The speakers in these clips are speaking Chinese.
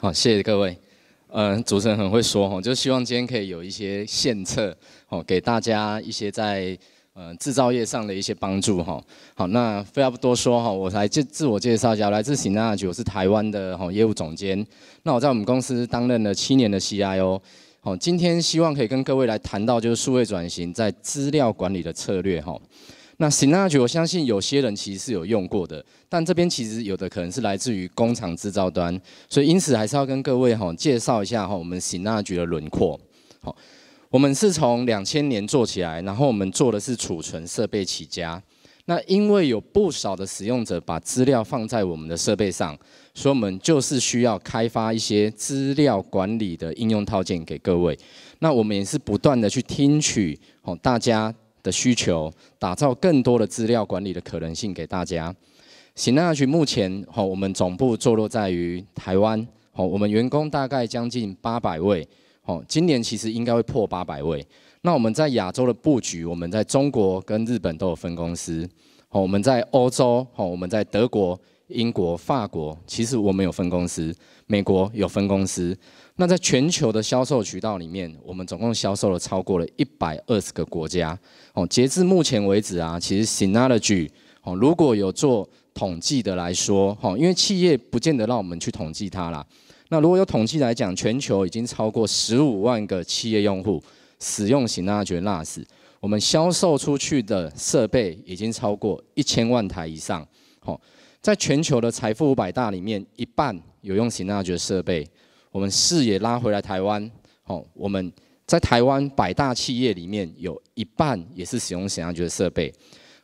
好，谢谢各位。嗯，主持人很会说哈，就希望今天可以有一些献策，哦，给大家一些在呃制造业上的一些帮助哈。好，那废要不多说哈，我来介自我介绍一下，来自喜纳九，我是台湾的哈业务总监。那我在我们公司担任了七年的 CIO。好，今天希望可以跟各位来谈到就是数位转型在资料管理的策略哈。那 s y n o l g y 我相信有些人其实是有用过的，但这边其实有的可能是来自于工厂制造端，所以因此还是要跟各位哈介绍一下哈我们 s y n o l g y 的轮廓。好，我们是从两千年做起来，然后我们做的是储存设备起家。那因为有不少的使用者把资料放在我们的设备上，所以我们就是需要开发一些资料管理的应用套件给各位。那我们也是不断的去听取哦大家。的需求，打造更多的资料管理的可能性给大家。行大群目前，哈，我们总部坐落在于台湾，好，我们员工大概将近八百位，好，今年其实应该会破八百位。那我们在亚洲的布局，我们在中国跟日本都有分公司，好，我们在欧洲，好，我们在德国。英国、法国，其实我们有分公司；美国有分公司。那在全球的销售渠道里面，我们总共销售了超过了一百二十个国家。哦，截至目前为止啊，其实 Synology 哦，如果有做统计的来说，哈，因为企业不见得让我们去统计它啦。那如果有统计来讲，全球已经超过十五万个企业用户使用 Synology NAS。我们销售出去的设备已经超过一千万台以上。好。在全球的财富五百大里面，一半有用显像觉设备。我们视野拉回来台湾，哦，我们在台湾百大企业里面有一半也是使用显像觉设备。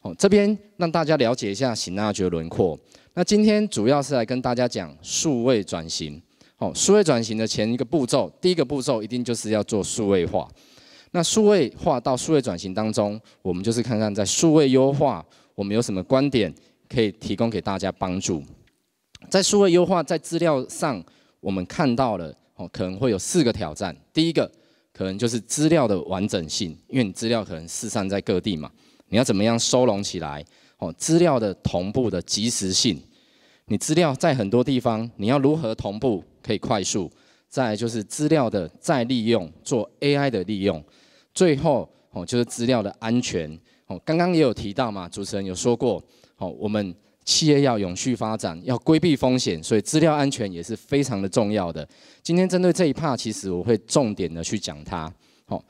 哦，这边让大家了解一下显像的轮廓。那今天主要是来跟大家讲数位转型。哦，数位转型的前一个步骤，第一个步骤一定就是要做数位化。那数位化到数位转型当中，我们就是看看在数位优化我们有什么观点。可以提供给大家帮助。在数位优化，在资料上，我们看到了哦，可能会有四个挑战。第一个，可能就是资料的完整性，因为你资料可能四散在各地嘛，你要怎么样收拢起来？哦，资料的同步的及时性，你资料在很多地方，你要如何同步可以快速？再就是资料的再利用，做 AI 的利用。最后哦，就是资料的安全。哦，刚刚也有提到嘛，主持人有说过。好，我们企业要永续发展，要规避风险，所以资料安全也是非常的重要的。今天针对这一趴，其实我会重点的去讲它。好，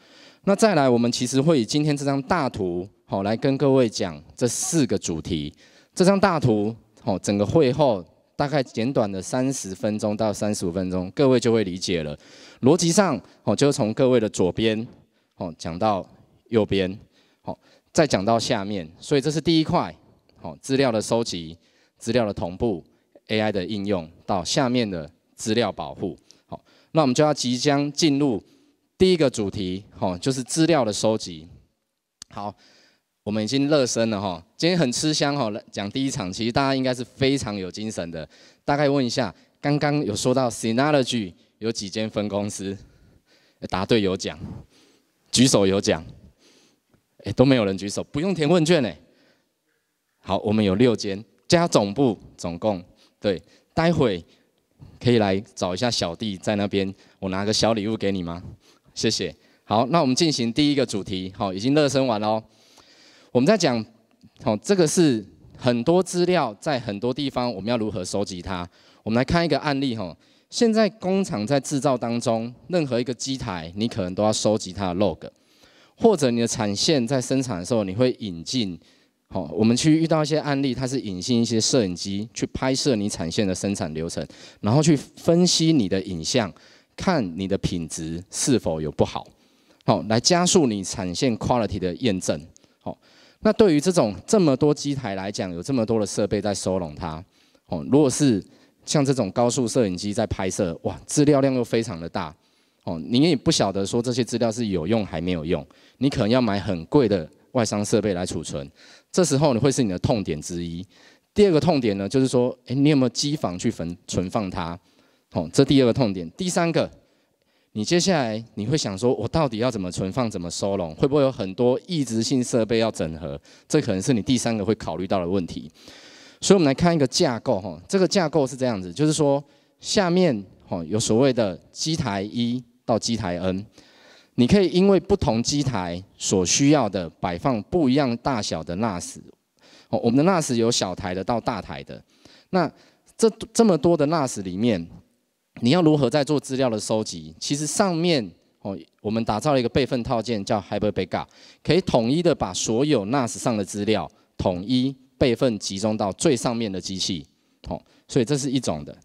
那再来，我们其实会以今天这张大图，好，来跟各位讲这四个主题。这张大图，好，整个会后大概简短的三十分钟到三十五分钟，各位就会理解了。逻辑上，哦，就从各位的左边，哦，讲到右边，好，再讲到下面，所以这是第一块。好，资料的收集，资料的同步，AI 的应用，到下面的资料保护。好，那我们就要即将进入第一个主题，哦，就是资料的收集。好，我们已经热身了，哈，今天很吃香，吼，讲第一场，其实大家应该是非常有精神的。大概问一下，刚刚有说到 Synology 有几间分公司？答对有奖，举手有奖。哎，都没有人举手，不用填问卷，哎。好，我们有六间加总部，总共对。待会可以来找一下小弟在那边，我拿个小礼物给你吗？谢谢。好，那我们进行第一个主题。好，已经热身完喽。我们在讲，好，这个是很多资料在很多地方，我们要如何收集它？我们来看一个案例。哈，现在工厂在制造当中，任何一个机台，你可能都要收集它的 log，或者你的产线在生产的时候，你会引进。好，我们去遇到一些案例，它是隐性一些摄影机去拍摄你产线的生产流程，然后去分析你的影像，看你的品质是否有不好，好来加速你产线 quality 的验证。好，那对于这种这么多机台来讲，有这么多的设备在收拢它，哦，如果是像这种高速摄影机在拍摄，哇，资料量又非常的大，哦，你也不晓得说这些资料是有用还没有用，你可能要买很贵的。外商设备来储存，这时候你会是你的痛点之一。第二个痛点呢，就是说，哎，你有没有机房去存存放它？哦，这第二个痛点。第三个，你接下来你会想说，我到底要怎么存放、怎么收拢？会不会有很多抑制性设备要整合？这可能是你第三个会考虑到的问题。所以，我们来看一个架构，哈，这个架构是这样子，就是说，下面，哦，有所谓的机台一到机台 n。你可以因为不同机台所需要的摆放不一样大小的 NAS，哦，我们的 NAS 有小台的到大台的，那这这么多的 NAS 里面，你要如何在做资料的收集？其实上面哦，我们打造了一个备份套件叫 Hyper Backup，可以统一的把所有 NAS 上的资料统一备份，集中到最上面的机器，哦，所以这是一种的。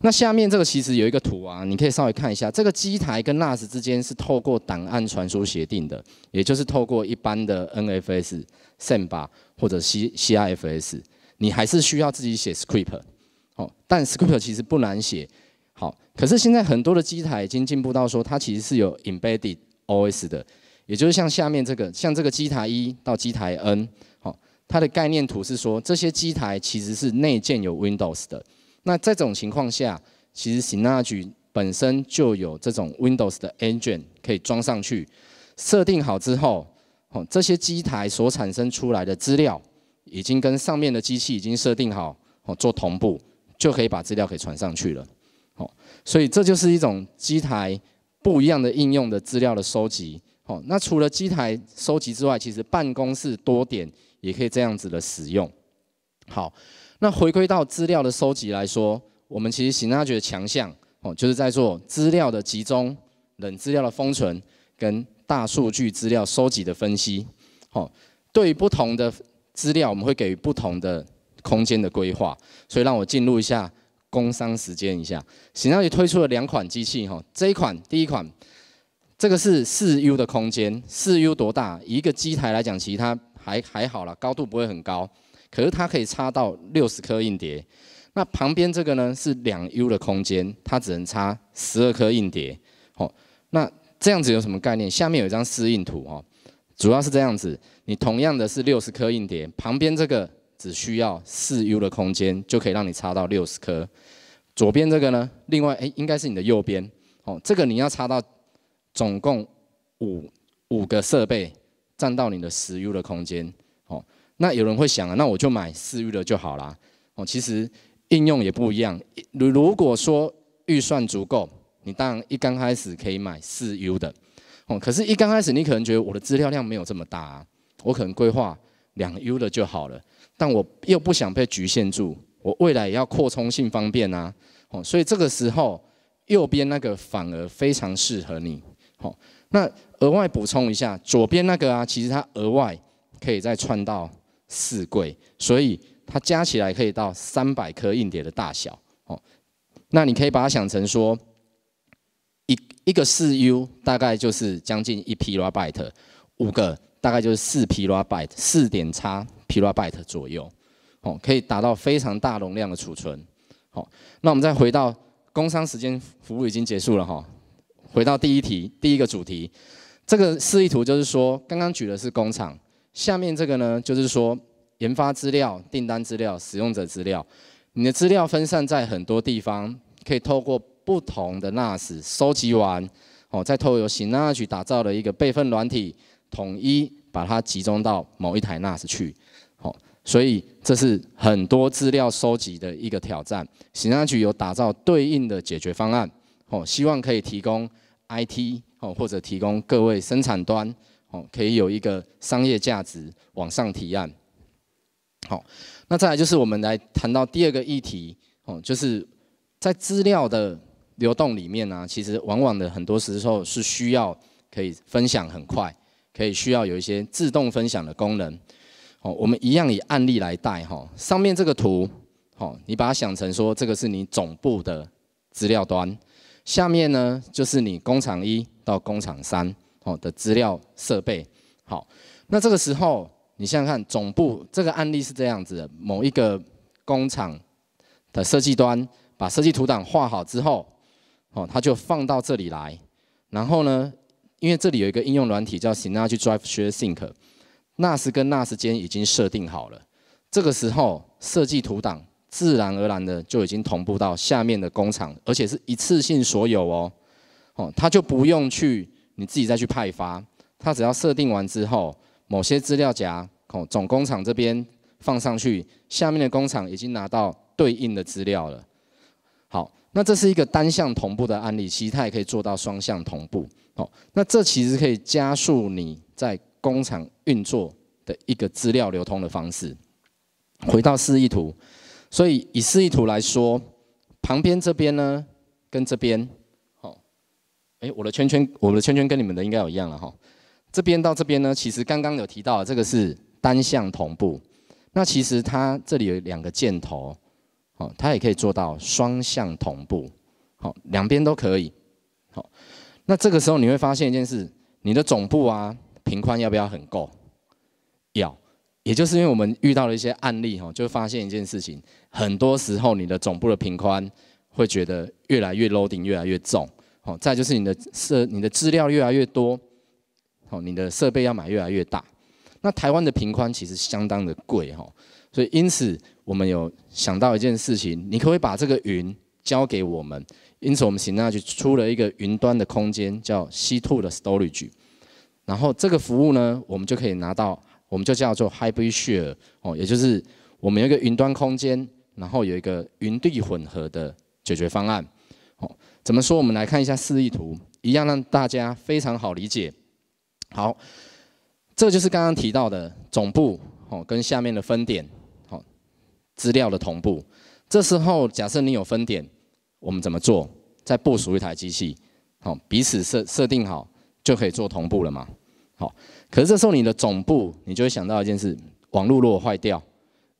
那下面这个其实有一个图啊，你可以稍微看一下，这个机台跟 NAS 之间是透过档案传输协定的，也就是透过一般的 NFS、Samba 或者 C CIFS，你还是需要自己写 script。好，但 script 其实不难写。好，可是现在很多的机台已经进步到说，它其实是有 embedded OS 的，也就是像下面这个，像这个机台一到机台 N，好，它的概念图是说，这些机台其实是内建有 Windows 的。那这种情况下，其实 Synology 本身就有这种 Windows 的 engine 可以装上去，设定好之后，哦，这些机台所产生出来的资料，已经跟上面的机器已经设定好，哦，做同步，就可以把资料给传上去了，哦，所以这就是一种机台不一样的应用的资料的收集，哦，那除了机台收集之外，其实办公室多点也可以这样子的使用，好。那回归到资料的收集来说，我们其实行纳局的强项哦，就是在做资料的集中、冷资料的封存跟大数据资料收集的分析。哦，对于不同的资料，我们会给予不同的空间的规划。所以让我进入一下工商时间一下，行纳局推出了两款机器哈，这一款第一款，这个是四 U 的空间，四 U 多大？一个机台来讲，其实它还还好了，高度不会很高。可是它可以插到六十颗硬碟，那旁边这个呢是两 U 的空间，它只能插十二颗硬碟。哦，那这样子有什么概念？下面有一张示意图哦，主要是这样子，你同样的是六十颗硬碟，旁边这个只需要四 U 的空间就可以让你插到六十颗。左边这个呢，另外哎，应该是你的右边哦，这个你要插到总共五五个设备，占到你的十 U 的空间。那有人会想啊，那我就买四 U 的就好啦。哦，其实应用也不一样。如如果说预算足够，你当然一刚开始可以买四 U 的。哦，可是，一刚开始你可能觉得我的资料量没有这么大啊，我可能规划两 U 的就好了。但我又不想被局限住，我未来也要扩充性方便啊。哦，所以这个时候右边那个反而非常适合你。好，那额外补充一下，左边那个啊，其实它额外可以再串到。四柜，所以它加起来可以到三百颗硬碟的大小，哦，那你可以把它想成说，一一个四 U 大概就是将近一 PB，五个大概就是四 PB，四点叉 PB 左右，哦，可以达到非常大容量的储存，好，那我们再回到工商时间服务已经结束了哈，回到第一题第一个主题，这个示意图就是说，刚刚举的是工厂。下面这个呢，就是说研发资料、订单资料、使用者资料，你的资料分散在很多地方，可以透过不同的 NAS 收集完，哦，再透过行纳局打造的一个备份软体，统一把它集中到某一台 NAS 去，哦，所以这是很多资料收集的一个挑战。行纳局有打造对应的解决方案，哦，希望可以提供 IT 哦，或者提供各位生产端。哦，可以有一个商业价值往上提案。好，那再来就是我们来谈到第二个议题，哦，就是在资料的流动里面呢，其实往往的很多时候是需要可以分享很快，可以需要有一些自动分享的功能。哦，我们一样以案例来带哈，上面这个图，哦，你把它想成说这个是你总部的资料端，下面呢就是你工厂一到工厂三。哦的资料设备好，那这个时候你想想看，总部这个案例是这样子的：某一个工厂的设计端把设计图档画好之后，哦，他就放到这里来。然后呢，因为这里有一个应用软体叫 “SnapDrive Share Sync”，那时跟那时间已经设定好了。这个时候，设计图档自然而然的就已经同步到下面的工厂，而且是一次性所有哦。哦，他就不用去。你自己再去派发，他只要设定完之后，某些资料夹，哦，总工厂这边放上去，下面的工厂已经拿到对应的资料了。好，那这是一个单向同步的案例，其实它也可以做到双向同步。哦，那这其实可以加速你在工厂运作的一个资料流通的方式。回到示意图，所以以示意图来说，旁边这边呢，跟这边。哎，我的圈圈，我的圈圈跟你们的应该有一样了哈。这边到这边呢，其实刚刚有提到，这个是单向同步。那其实它这里有两个箭头，好，它也可以做到双向同步，好，两边都可以。好，那这个时候你会发现一件事，你的总部啊，平宽要不要很够？要。也就是因为我们遇到了一些案例哈，就发现一件事情，很多时候你的总部的平宽会觉得越来越 loading 越来越重。再就是你的设你的资料越来越多，好，你的设备要买越来越大，那台湾的平宽其实相当的贵哈，所以因此我们有想到一件事情，你可不可以把这个云交给我们？因此我们行纳就出了一个云端的空间，叫 c Two 的 Storage，然后这个服务呢，我们就可以拿到，我们就叫做 Hybrid Share 哦，也就是我们有一个云端空间，然后有一个云地混合的解决方案。哦，怎么说？我们来看一下示意图，一样让大家非常好理解。好，这就是刚刚提到的总部哦，跟下面的分点好资料的同步。这时候假设你有分点，我们怎么做？再部署一台机器，好，彼此设设定好，就可以做同步了嘛？好，可是这时候你的总部，你就会想到一件事：网络如果坏掉，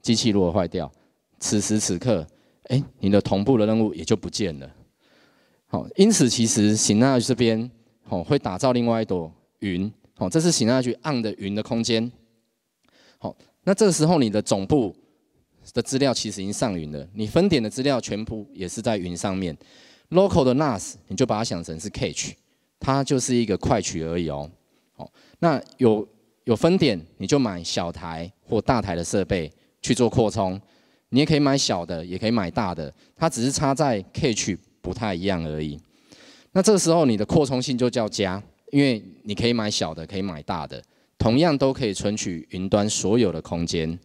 机器如果坏掉，此时此刻，哎，你的同步的任务也就不见了。好，因此其实行纳这边，哦，会打造另外一朵云，哦，这是行纳局暗的云的空间。好，那这个时候你的总部的资料其实已经上云了，你分点的资料全部也是在云上面。local 的 NAS 你就把它想成是 cache，它就是一个快取而已哦。好，那有有分点，你就买小台或大台的设备去做扩充，你也可以买小的，也可以买大的，它只是插在 cache。不太一样而已。那这时候你的扩充性就叫加，因为你可以买小的，可以买大的，同样都可以存取云端所有的空间。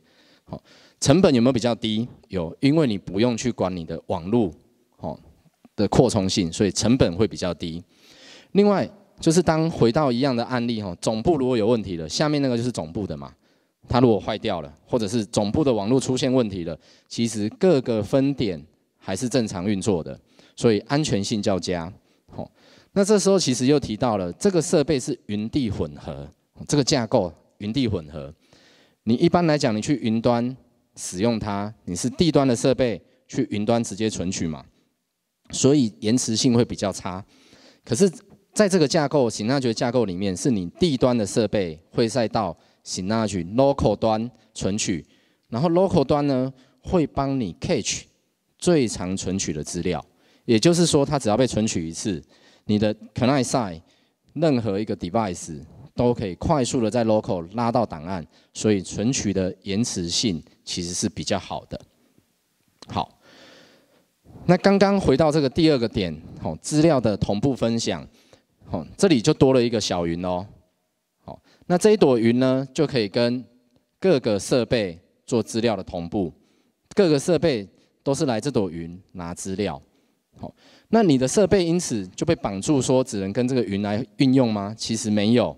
好，成本有没有比较低？有，因为你不用去管你的网络，好，的扩充性，所以成本会比较低。另外就是当回到一样的案例，哈，总部如果有问题了，下面那个就是总部的嘛，它如果坏掉了，或者是总部的网络出现问题了，其实各个分点还是正常运作的。所以安全性较佳。好，那这时候其实又提到了这个设备是云地混合这个架构，云地混合。你一般来讲，你去云端使用它，你是地端的设备去云端直接存取嘛，所以延迟性会比较差。可是，在这个架构行纳 n 架构里面，是你地端的设备会再到行纳 n l o local 端存取，然后 local 端呢会帮你 catch 最长存取的资料。也就是说，它只要被存取一次，你的 Can I s i t e 任何一个 device 都可以快速的在 local 拉到档案，所以存取的延迟性其实是比较好的。好，那刚刚回到这个第二个点，哦，资料的同步分享，哦，这里就多了一个小云哦。好，那这一朵云呢，就可以跟各个设备做资料的同步，各个设备都是来这朵云拿资料。好，那你的设备因此就被绑住，说只能跟这个云来运用吗？其实没有，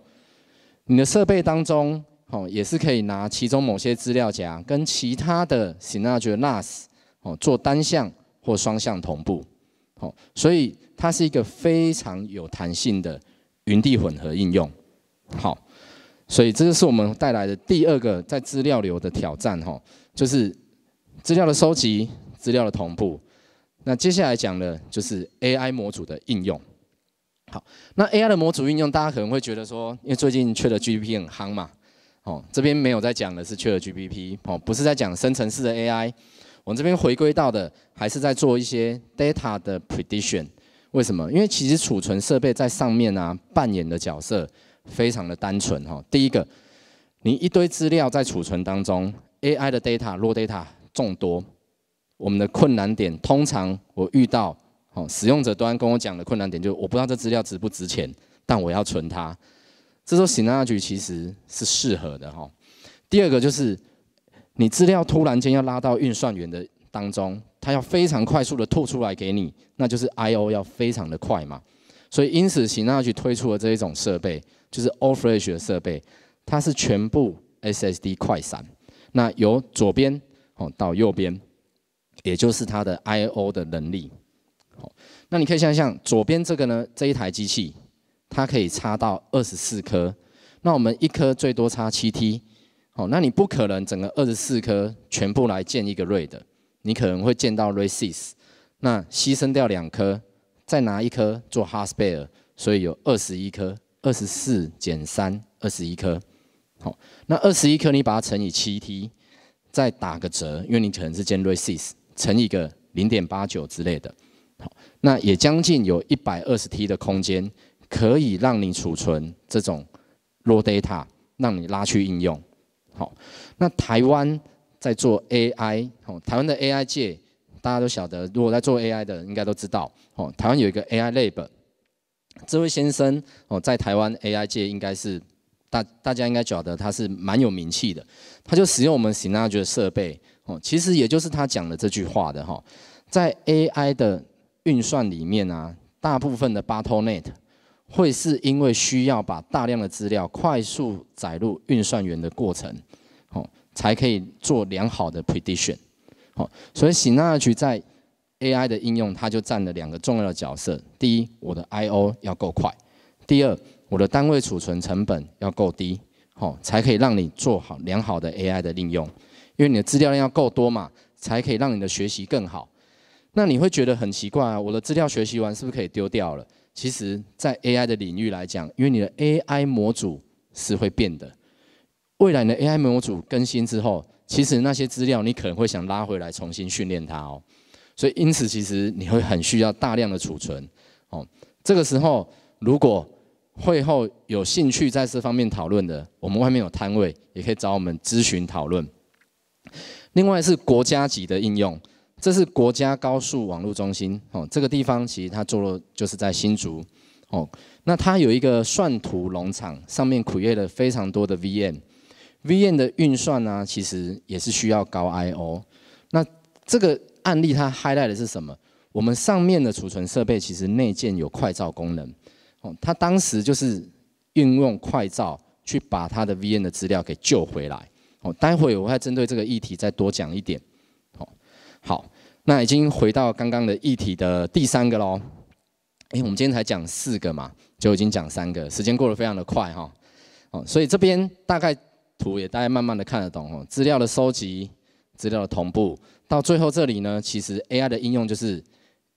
你的设备当中，哦，也是可以拿其中某些资料夹跟其他的 Synology NAS 哦做单向或双向同步，好，所以它是一个非常有弹性的云地混合应用。好，所以这就是我们带来的第二个在资料流的挑战，吼，就是资料的收集、资料的同步。那接下来讲的就是 AI 模组的应用。好，那 AI 的模组应用，大家可能会觉得说，因为最近缺了 GPP 很夯嘛，哦，这边没有在讲的是缺了 GPP，哦，不是在讲深层次的 AI，我们这边回归到的还是在做一些 data 的 prediction。为什么？因为其实储存设备在上面啊，扮演的角色非常的单纯哈。第一个，你一堆资料在储存当中，AI 的 data raw data 众多。我们的困难点，通常我遇到哦，使用者端跟我讲的困难点，就是我不知道这资料值不值钱，但我要存它。这时候行纳局其实是适合的哈。第二个就是，你资料突然间要拉到运算员的当中，它要非常快速的吐出来给你，那就是 I/O 要非常的快嘛。所以因此行纳局推出了这一种设备，就是 o f f r e s h 的设备，它是全部 SSD 快闪。那由左边哦到右边。也就是它的 I/O 的能力。好，那你可以想想，左边这个呢，这一台机器它可以插到二十四颗，那我们一颗最多插七 T。好，那你不可能整个二十四颗全部来建一个 r a a d 你可能会建到 race。那牺牲掉两颗，再拿一颗做 hasper，所以有二十一颗，二十四减三，二十一颗。好，那二十一颗你把它乘以七 T，再打个折，因为你可能是建 race。乘一个零点八九之类的，好，那也将近有一百二十 T 的空间，可以让你储存这种 low data，让你拉去应用。好，那台湾在做 AI，哦，台湾的 AI 界大家都晓得，如果在做 AI 的应该都知道，哦，台湾有一个 AI lab，这位先生哦，在台湾 AI 界应该是大大家应该觉得他是蛮有名气的，他就使用我们 Synology 设备。哦，其实也就是他讲的这句话的哈，在 AI 的运算里面啊，大部分的 Bottleneck 会是因为需要把大量的资料快速载入运算元的过程，哦，才可以做良好的 prediction。哦，所以 s i n a r g 在 AI 的应用，它就占了两个重要的角色：第一，我的 I/O 要够快；第二，我的单位储存成本要够低，哦，才可以让你做好良好的 AI 的应用。因为你的资料量要够多嘛，才可以让你的学习更好。那你会觉得很奇怪，啊，我的资料学习完是不是可以丢掉了？其实，在 AI 的领域来讲，因为你的 AI 模组是会变的。未来的 AI 模组更新之后，其实那些资料你可能会想拉回来重新训练它哦。所以，因此其实你会很需要大量的储存哦。这个时候，如果会后有兴趣在这方面讨论的，我们外面有摊位，也可以找我们咨询讨论。另外是国家级的应用，这是国家高速网络中心哦，这个地方其实它做了就是在新竹哦，那它有一个算图农场，上面苦列了非常多的 VM，VM 的运算呢，其实也是需要高 IO，那这个案例它 highlight 的是什么？我们上面的储存设备其实内建有快照功能哦，它当时就是运用快照去把它的 VM 的资料给救回来。哦，待会我会针对这个议题再多讲一点。好，好，那已经回到刚刚的议题的第三个喽。哎，我们今天才讲四个嘛，就已经讲三个，时间过得非常的快哈。哦，所以这边大概图也大概慢慢的看得懂哦。资料的收集，资料的同步，到最后这里呢，其实 AI 的应用就是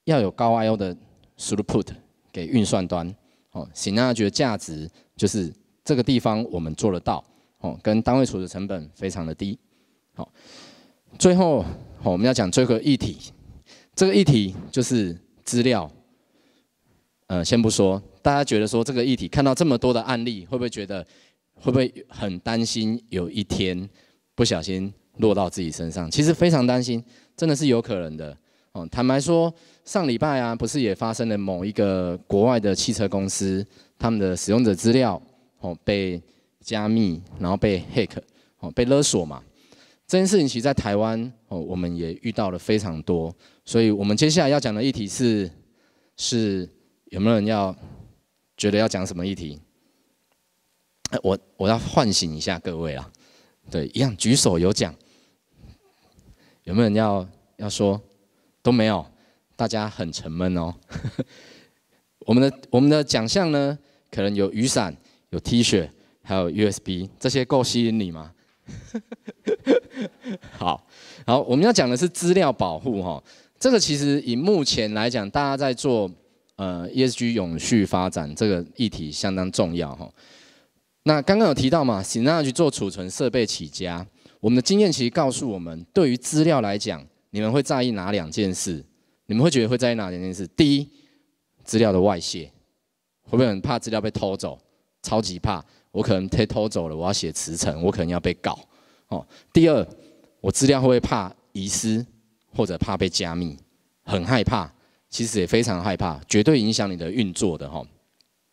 要有高 IO 的 o u h p u t 给运算端。哦，行那觉得价值就是这个地方我们做得到。哦，跟单位储的成本非常的低。好，最后，我们要讲一个议题，这个议题就是资料。嗯，先不说，大家觉得说这个议题看到这么多的案例，会不会觉得会不会很担心有一天不小心落到自己身上？其实非常担心，真的是有可能的。哦，坦白说，上礼拜啊，不是也发生了某一个国外的汽车公司他们的使用者资料哦被。加密，然后被 hack，哦，被勒索嘛。这件事情其实在台湾，哦，我们也遇到了非常多。所以我们接下来要讲的议题是，是有没有人要觉得要讲什么议题？我我要唤醒一下各位啊。对，一样举手有奖。有没有人要要说？都没有，大家很沉闷哦。我们的我们的奖项呢，可能有雨伞，有 T 恤。还有 USB 这些够吸引你吗？好，好，我们要讲的是资料保护哈。这个其实以目前来讲，大家在做呃 ESG 永续发展这个议题相当重要哈。那刚刚有提到嘛，喜纳去做储存设备起家，我们的经验其实告诉我们，对于资料来讲，你们会在意哪两件事？你们会觉得会在意哪两件事？第一，资料的外泄，会不会很怕资料被偷走？超级怕。我可能被偷走了，我要写辞呈，我可能要被告。哦，第二，我资料会不会怕遗失，或者怕被加密，很害怕，其实也非常害怕，绝对影响你的运作的哈。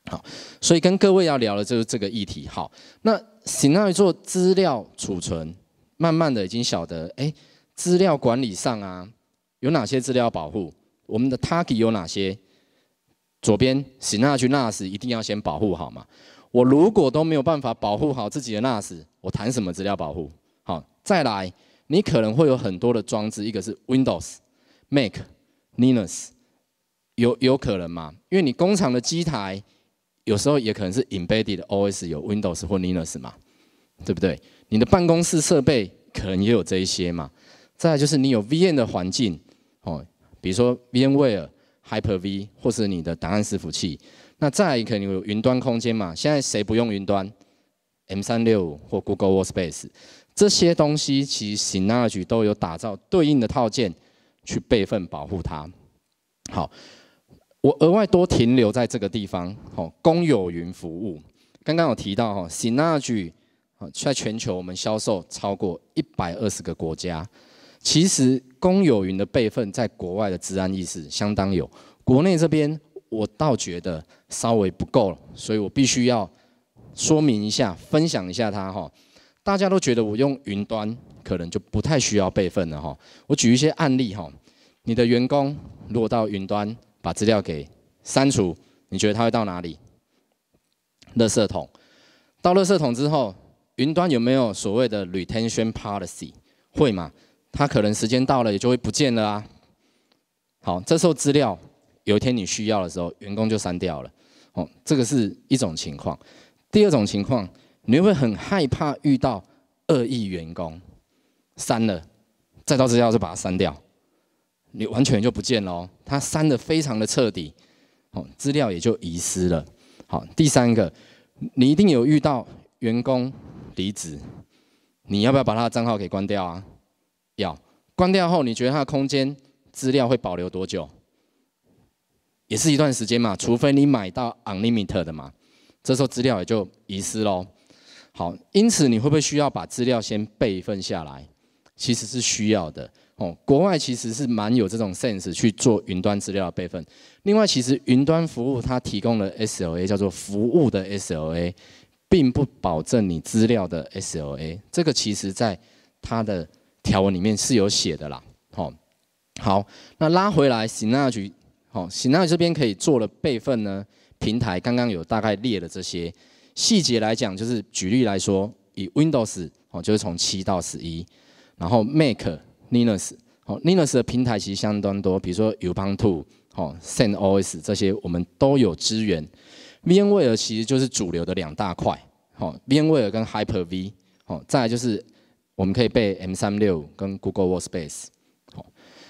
好，所以跟各位要聊的就是这个议题。好，那想要做资料储存，慢慢的已经晓得，哎，资料管理上啊，有哪些资料保护？我们的 tag 有哪些？左边，Snap t NAS 一定要先保护好嘛。我如果都没有办法保护好自己的 NAS，我谈什么资料保护？好，再来，你可能会有很多的装置，一个是 Windows、Mac、Linux，有有可能吗？因为你工厂的机台有时候也可能是 embedded OS 有 Windows 或 Linux 嘛，对不对？你的办公室设备可能也有这一些嘛。再来就是你有 VM 的环境，哦，比如说 VMware、Hyper-V 或是你的档案伺服器。那再来，肯你有云端空间嘛。现在谁不用云端？M 三六五或 Google Workspace 这些东西，其实 Synology 都有打造对应的套件去备份保护它。好，我额外多停留在这个地方。好，公有云服务，刚刚有提到哈，Synology 在全球我们销售超过一百二十个国家。其实公有云的备份在国外的治安意识相当有，国内这边。我倒觉得稍微不够了，所以我必须要说明一下，分享一下它哈。大家都觉得我用云端可能就不太需要备份了哈。我举一些案例哈。你的员工如果到云端把资料给删除，你觉得他会到哪里？垃圾桶。到垃圾桶之后，云端有没有所谓的 retention policy？会嘛？他可能时间到了也就会不见了啊。好，这时候资料。有一天你需要的时候，员工就删掉了，哦，这个是一种情况。第二种情况，你会很害怕遇到恶意员工，删了，再到资料就把它删掉，你完全就不见了。他删的非常的彻底，哦，资料也就遗失了。好，第三个，你一定有遇到员工离职，你要不要把他的账号给关掉啊？要，关掉后你觉得他的空间资料会保留多久？也是一段时间嘛，除非你买到 unlimited 的嘛，这时候资料也就遗失喽。好，因此你会不会需要把资料先备份下来？其实是需要的哦。国外其实是蛮有这种 sense 去做云端资料备份。另外，其实云端服务它提供的 SLA 叫做服务的 SLA，并不保证你资料的 SLA。这个其实在它的条文里面是有写的啦。好，好，那拉回来，新加坡。好，行，那这边可以做的备份呢？平台刚刚有大概列了这些细节来讲，就是举例来说，以 Windows 哦，就是从七到十一，然后 Mac、Linux 哦，Linux 的平台其实相当多，比如说 Ubuntu 哦、CentOS 这些，我们都有支援。VMware 其实就是主流的两大块，好，VMware 跟 HyperV 哦，再来就是我们可以备 M 三六跟 Google Workspace，好，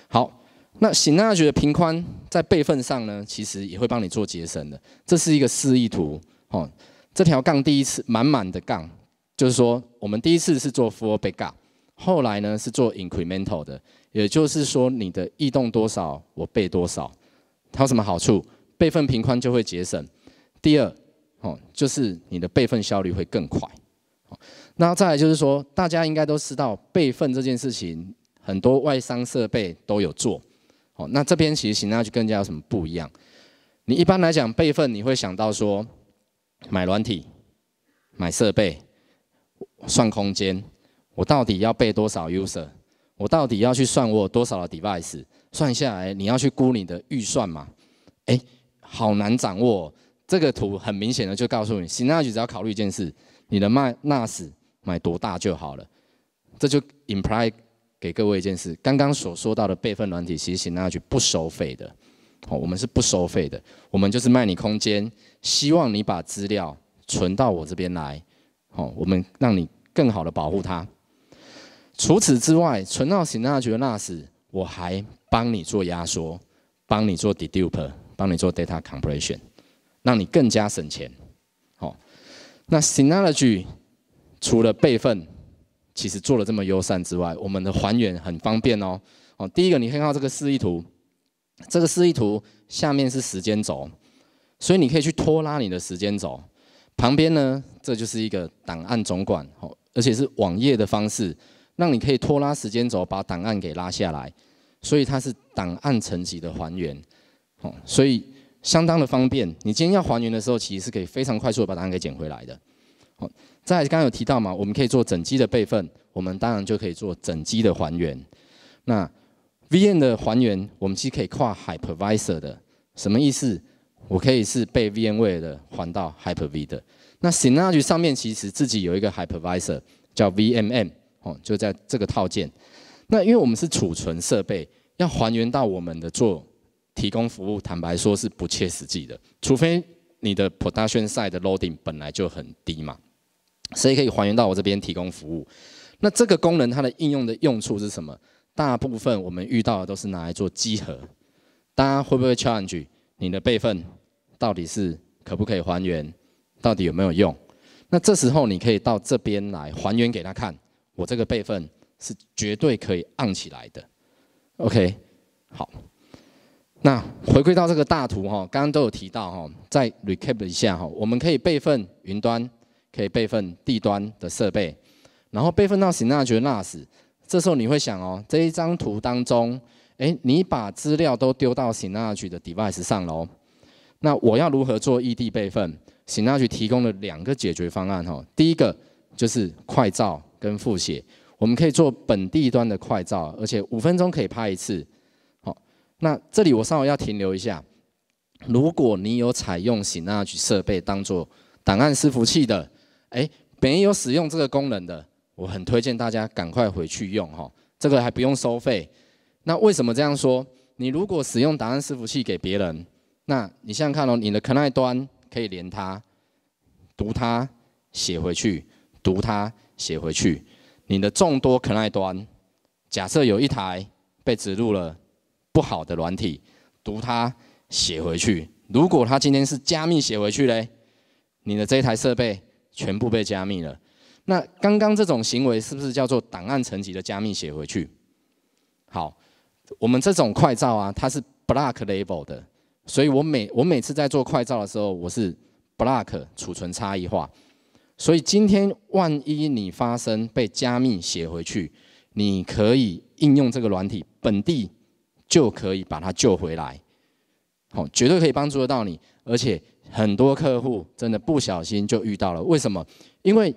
好。那行纳觉得平宽在备份上呢，其实也会帮你做节省的。这是一个示意图，哦，这条杠第一次满满的杠，就是说我们第一次是做 full backup，后来呢是做 incremental 的，也就是说你的异动多少，我备多少。它有什么好处？备份平宽就会节省。第二，哦，就是你的备份效率会更快。那再来就是说，大家应该都知道备份这件事情，很多外商设备都有做。哦，那这边其实新浪就更加有什么不一样？你一般来讲备份，你会想到说买软体、买设备、算空间，我到底要备多少 user？我到底要去算我有多少的 device？算下来你要去估你的预算嘛？哎，好难掌握。这个图很明显的就告诉你，新浪只要考虑一件事，你的卖 NAS 买多大就好了，这就 imply。给各位一件事，刚刚所说到的备份软体，其实 Synology 不收费的，好，我们是不收费的，我们就是卖你空间，希望你把资料存到我这边来，好，我们让你更好的保护它。除此之外，存到 Synology 那 s 我还帮你做压缩，帮你做 Deduper，帮你做 Data Compression，让你更加省钱。好，那 Synology 除了备份。其实做了这么优善之外，我们的还原很方便哦。哦，第一个你可以看这个示意图，这个示意图下面是时间轴，所以你可以去拖拉你的时间轴。旁边呢，这就是一个档案总管，哦，而且是网页的方式，让你可以拖拉时间轴把档案给拉下来，所以它是档案层级的还原，哦，所以相当的方便。你今天要还原的时候，其实是可以非常快速的把档案给捡回来的。好，在刚刚有提到嘛，我们可以做整机的备份，我们当然就可以做整机的还原。那 V N 的还原，我们既可以跨 Hypervisor 的。什么意思？我可以是被 V N 位的还到 Hypervisor。那 Synology 上面其实自己有一个 Hypervisor 叫 VMM，哦，就在这个套件。那因为我们是储存设备，要还原到我们的做提供服务，坦白说是不切实际的，除非你的 Production Side 的 Loading 本来就很低嘛。谁可以还原到我这边提供服务？那这个功能它的应用的用处是什么？大部分我们遇到的都是拿来做集合。大家会不会 challenge？你的备份到底是可不可以还原？到底有没有用？那这时候你可以到这边来还原给他看。我这个备份是绝对可以 on 起来的。OK，好。那回归到这个大图哈，刚刚都有提到哈，在 recap 一下哈，我们可以备份云端。可以备份地端的设备，然后备份到 Synology NAS。这时候你会想哦，这一张图当中，哎，你把资料都丢到 Synology 的 device 上喽。那我要如何做异地备份？Synology 提供了两个解决方案哦，第一个就是快照跟复写，我们可以做本地端的快照，而且五分钟可以拍一次。好，那这里我稍微要停留一下。如果你有采用 Synology 设备当做档案伺服器的，哎，没有使用这个功能的，我很推荐大家赶快回去用哈。这个还不用收费。那为什么这样说？你如果使用档案伺服器给别人，那你想想看哦，你的 client 端可以连它，读它，写回去，读它，写回去。你的众多 client 端，假设有一台被植入了不好的软体，读它，写回去。如果它今天是加密写回去嘞，你的这一台设备。全部被加密了，那刚刚这种行为是不是叫做档案层级的加密写回去？好，我们这种快照啊，它是 block l a b e l 的，所以我每我每次在做快照的时候，我是 block 储存差异化，所以今天万一你发生被加密写回去，你可以应用这个软体本地就可以把它救回来，好，绝对可以帮助得到你，而且。很多客户真的不小心就遇到了，为什么？因为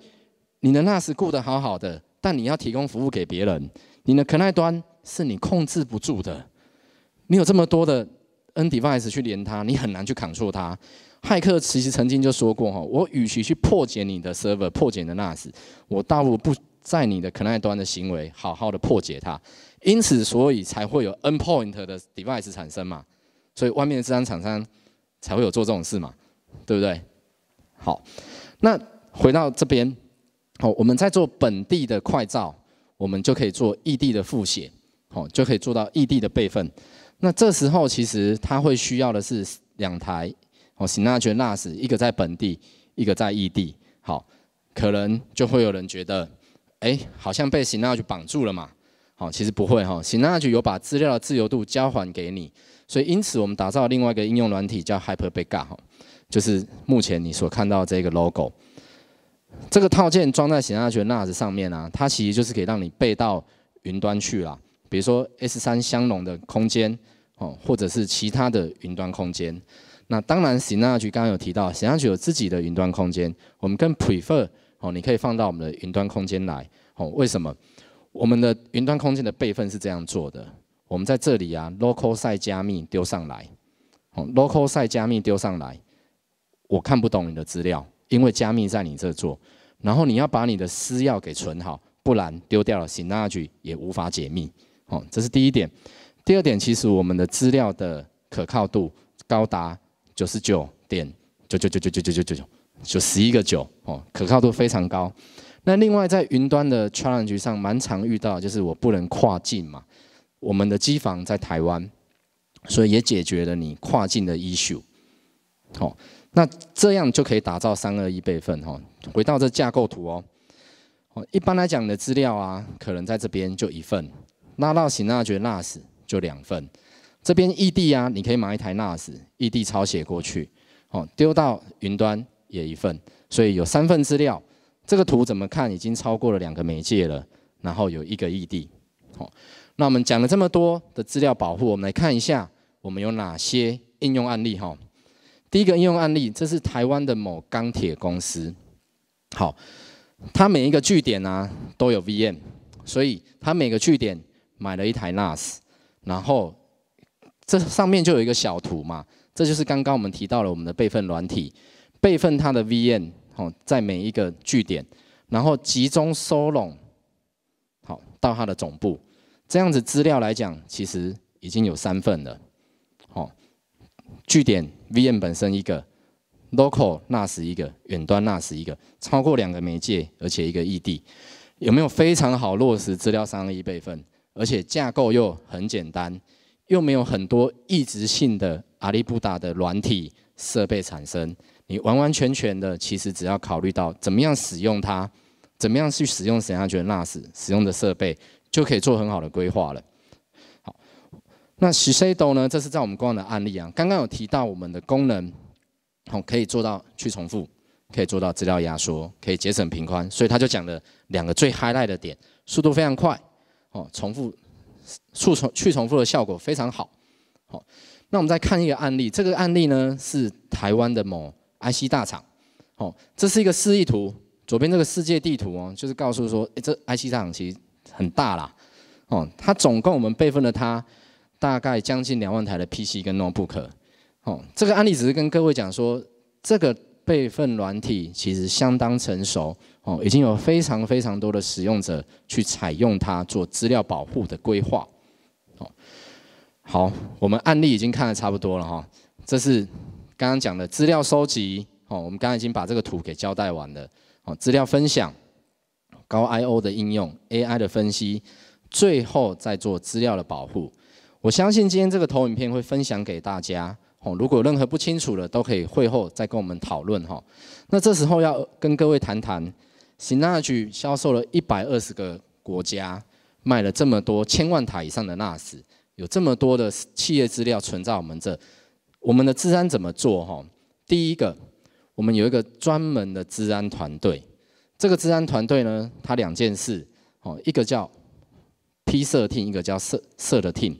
你的 NAS 顾得好好的，但你要提供服务给别人，你的可耐端是你控制不住的。你有这么多的 N device 去连它，你很难去 control 它。骇客其实曾经就说过哈，我与其去破解你的 server，破解你的 NAS，我倒不如在你的 client 端的行为好好的破解它。因此，所以才会有 N point 的 device 产生嘛，所以外面的张厂商才会有做这种事嘛。对不对？好，那回到这边，好，我们在做本地的快照，我们就可以做异地的复写，好，就可以做到异地的备份。那这时候其实它会需要的是两台，哦，行纳局 NAS 一个在本地，一个在异地，好，可能就会有人觉得，哎，好像被行纳局绑住了嘛，好，其实不会哈，行纳局有把资料的自由度交还给你，所以因此我们打造另外一个应用软体叫 Hyper Backup 哈。就是目前你所看到这个 logo，这个套件装在显纳学的 NAS 上面啊，它其实就是可以让你备到云端去啦。比如说 S 三相容的空间哦，或者是其他的云端空间。那当然，行纳局刚刚有提到，行纳局有自己的云端空间，我们跟 Prefer 哦，你可以放到我们的云端空间来哦。为什么？我们的云端空间的备份是这样做的，我们在这里啊，local 塞加密丢上来，local 哦塞加密丢上来。我看不懂你的资料，因为加密在你这做，然后你要把你的私钥给存好，不然丢掉了，Synology 也无法解密。哦，这是第一点。第二点，其实我们的资料的可靠度高达九十九点九九九九九九九九九，就十一个九哦，可靠度非常高。那另外在云端的 Challenge 上蛮常遇到，就是我不能跨境嘛，我们的机房在台湾，所以也解决了你跨境的 issue。好。那这样就可以打造三二一备份哦。回到这架构图哦，哦，一般来讲的资料啊，可能在这边就一份，拉到行纳得 NAS 就两份，这边异地啊，你可以买一台 NAS，异地抄写过去，哦，丢到云端也一份，所以有三份资料。这个图怎么看？已经超过了两个媒介了，然后有一个异地。好，那我们讲了这么多的资料保护，我们来看一下我们有哪些应用案例哈。第一个应用案例，这是台湾的某钢铁公司。好，它每一个据点啊都有 VM，所以它每个据点买了一台 NAS，然后这上面就有一个小图嘛，这就是刚刚我们提到了我们的备份软体，备份它的 VM 哦，在每一个据点，然后集中收拢，好到它的总部，这样子资料来讲，其实已经有三份了。据点 VM 本身一个，local NAS 一个，远端 NAS 一个，超过两个媒介，而且一个异地，有没有非常好落实资料三合一备份，而且架构又很简单，又没有很多一直性的阿里不达的软体设备产生，你完完全全的其实只要考虑到怎么样使用它，怎么样去使用沈阳觉得 NAS 使用的设备，就可以做很好的规划了。那 s h a d o 呢？这是在我们官网的案例啊。刚刚有提到我们的功能，好，可以做到去重复，可以做到资料压缩，可以节省平宽，所以他就讲了两个最 highlight 的点：速度非常快，哦，重复、速重去重复的效果非常好。好，那我们再看一个案例，这个案例呢是台湾的某 IC 大厂，哦，这是一个示意图，左边这个世界地图哦，就是告诉说，哎，这 IC 大厂其实很大啦，哦，它总共我们备份了它。大概将近两万台的 PC 跟 Notebook，哦，这个案例只是跟各位讲说，这个备份软体其实相当成熟，哦，已经有非常非常多的使用者去采用它做资料保护的规划，哦，好，我们案例已经看的差不多了哈，这是刚刚讲的资料收集，哦，我们刚刚已经把这个图给交代完了，哦，资料分享，高 I/O 的应用，AI 的分析，最后再做资料的保护。我相信今天这个投影片会分享给大家。哦，如果任何不清楚的，都可以会后再跟我们讨论哈。那这时候要跟各位谈谈 s i n a g 销售了一百二十个国家，卖了这么多千万台以上的 NAS，有这么多的企业资料存在我们这，我们的治安怎么做哈？第一个，我们有一个专门的治安团队。这个治安团队呢，它两件事哦，一个叫 P 设定，一个叫设设的定。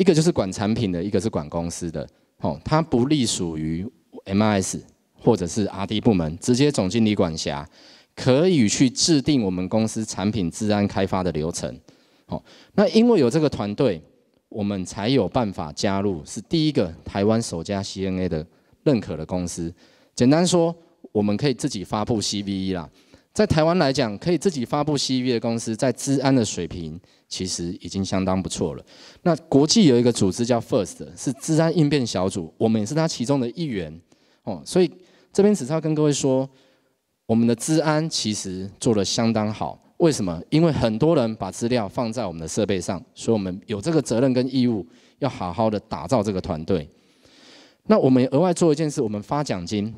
一个就是管产品的一个是管公司的，哦，它不隶属于 M S 或者是 R D 部门，直接总经理管辖，可以去制定我们公司产品治安开发的流程。哦，那因为有这个团队，我们才有办法加入，是第一个台湾首家 C N A 的认可的公司。简单说，我们可以自己发布 C B E 啦。在台湾来讲，可以自己发布 CVE 的公司，在治安的水平其实已经相当不错了。那国际有一个组织叫 FIRST，是治安应变小组，我们也是它其中的一员。哦，所以这边只是要跟各位说，我们的治安其实做的相当好。为什么？因为很多人把资料放在我们的设备上，所以我们有这个责任跟义务，要好好的打造这个团队。那我们额外做一件事，我们发奖金，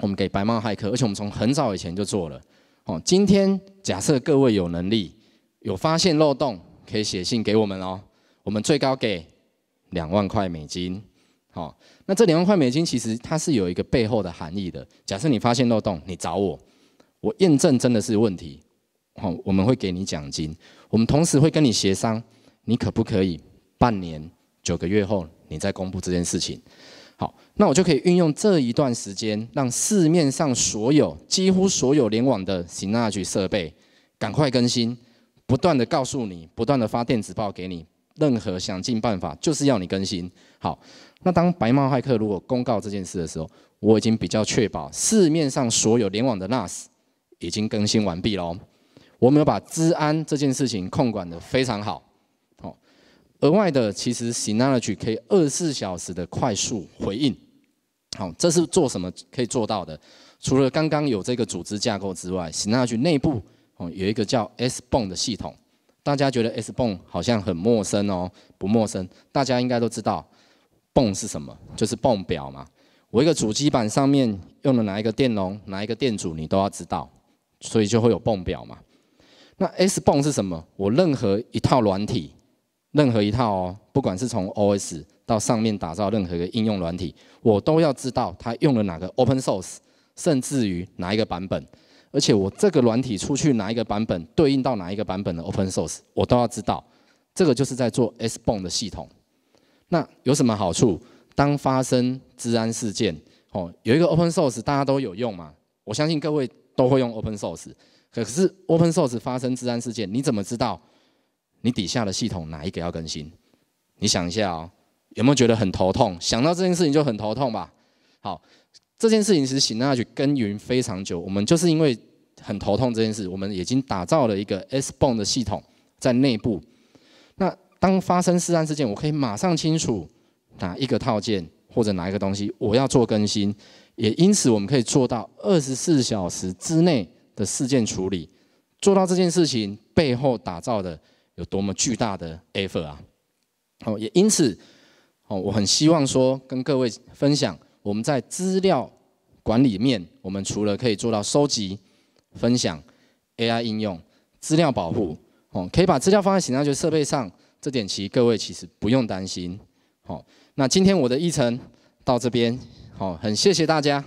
我们给白帽骇客，而且我们从很早以前就做了。哦，今天假设各位有能力有发现漏洞，可以写信给我们哦。我们最高给两万块美金。好，那这两万块美金其实它是有一个背后的含义的。假设你发现漏洞，你找我，我验证真的是问题，好，我们会给你奖金。我们同时会跟你协商，你可不可以半年九个月后你再公布这件事情。那我就可以运用这一段时间，让市面上所有几乎所有联网的 Synology 设备赶快更新，不断的告诉你，不断的发电子报给你，任何想尽办法就是要你更新。好，那当白帽骇客如果公告这件事的时候，我已经比较确保市面上所有联网的 NAS 已经更新完毕喽。我们有把治安这件事情控管的非常好。好，额外的其实 Synology 可以二十四小时的快速回应。好，这是做什么可以做到的？除了刚刚有这个组织架构之外，行纳局内部哦有一个叫 S 泵的系统。大家觉得 S 泵好像很陌生哦？不陌生，大家应该都知道泵是什么，就是泵表嘛。我一个主机板上面用了哪一个电容、哪一个电阻，你都要知道，所以就会有泵表嘛。那 S 泵是什么？我任何一套软体。任何一套哦，不管是从 OS 到上面打造任何一个应用软体，我都要知道它用了哪个 Open Source，甚至于哪一个版本。而且我这个软体出去哪一个版本，对应到哪一个版本的 Open Source，我都要知道。这个就是在做 s b o n 的系统。那有什么好处？当发生治安事件，哦，有一个 Open Source 大家都有用嘛？我相信各位都会用 Open Source，可是 Open Source 发生治安事件，你怎么知道？你底下的系统哪一个要更新？你想一下哦，有没有觉得很头痛？想到这件事情就很头痛吧。好，这件事情是行下去耕耘非常久，我们就是因为很头痛这件事，我们已经打造了一个 S b o n 的系统在内部。那当发生涉案事件，我可以马上清楚哪一个套件或者哪一个东西我要做更新，也因此我们可以做到二十四小时之内的事件处理。做到这件事情背后打造的。有多么巨大的 effort 啊！哦，也因此，哦，我很希望说跟各位分享，我们在资料管理面，我们除了可以做到收集、分享 AI 应用、资料保护，哦，可以把资料放在影像学设备上，这点其实各位其实不用担心。好，那今天我的议程到这边，好，很谢谢大家。